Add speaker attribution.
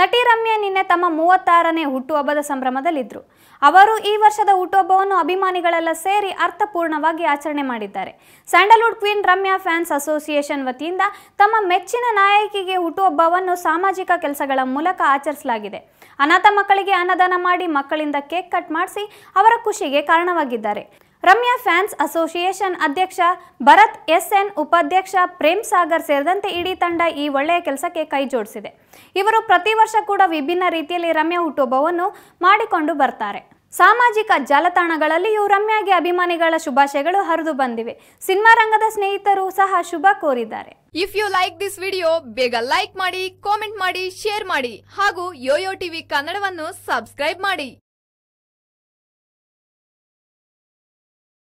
Speaker 1: ನಟಿ ರಮ್ಯಾ ನಿನ್ನೆ ತಮ್ಮ ಮೂವತ್ತಾರನೇ ಹುಟ್ಟುಹಬ್ಬದ ಸಂಭ್ರಮದಲ್ಲಿದ್ದರು ಅವರು ಈ ವರ್ಷದ ಹುಟ್ಟುಹಬ್ಬವನ್ನು ಅಭಿಮಾನಿಗಳೆಲ್ಲ ಸೇರಿ ಅರ್ಥಪೂರ್ಣವಾಗಿ ಆಚರಣೆ ಮಾಡಿದ್ದಾರೆ Sandalwood queen Ramya fans association ವತಿಯಿಂದ ತಮ್ಮ ಮೆಚ್ಚಿನ ನಾಯಕಿಗೆ ಹುಟ್ಟುಹಬ್ಬವನ್ನು ಸಾಮಾಜಿಕ ಕೆಲಸಗಳ ಮೂಲಕ ಆಚರಿಸಲಾಗಿದೆ ಅನಾಥ ಮಕ್ಕಳಿಗೆ ಅನ್ನದಾನ ಮಾಡಿ ಮಕ್ಕಳಿಂದ ಕೇಕ್ ಕಟ್ ಮಾಡಿಸಿ ಅವರ ಖುಷಿಗೆ ಕಾರಣವಾಗಿದ್ದಾರೆ ರಮ್ಯಾ ಫ್ಯಾನ್ಸ್ ಅಸೋಸಿಯೇಷನ್ ಅಧ್ಯಕ್ಷ ಭರತ್ ಎಸ್ ಎನ್ ಉಪಾಧ್ಯಕ್ಷ ಪ್ರೇಮ್ ಸಾಗರ್ ಸೇರಿದಂತೆ ಇಡೀ ತಂಡ ಈ ಒಳ್ಳೆಯ ಕೆಲಸಕ್ಕೆ ಕೈ ಜೋಡಿಸಿದೆ ಇವರು ಪ್ರತಿ ವರ್ಷ ಕೂಡ ವಿಭಿನ್ನ ರೀತಿಯಲ್ಲಿ ರಮ್ಯಾ ಹುಟ್ಟುಹಬ್ಬವನ್ನು ಮಾಡಿಕೊಂಡು ಬರ್ತಾರೆ ಸಾಮಾಜಿಕ ಜಾಲತಾಣಗಳಲ್ಲಿಯೂ ರಮ್ಯಾಗೆ ಅಭಿಮಾನಿಗಳ ಶುಭಾಶಯಗಳು ಹರಿದು ಬಂದಿವೆ ಸಿನಿಮಾ ರಂಗದ ಸ್ನೇಹಿತರು ಸಹ ಶುಭ ಕೋರಿದ್ದಾರೆ if
Speaker 2: you like this video ಬೇಗ ಲೈಕ್ ಮಾಡಿ ಕಾಮೆಂಟ್ ಮಾಡಿ ಶೇರ್ ಮಾಡಿ
Speaker 1: ಹಾಗೂ ಯೋಯೋ ಟಿವಿ
Speaker 3: ಕನ್ನಡವನ್ನು ಸಬ್ಸ್ಕ್ರೈಬ್ ಮಾಡಿ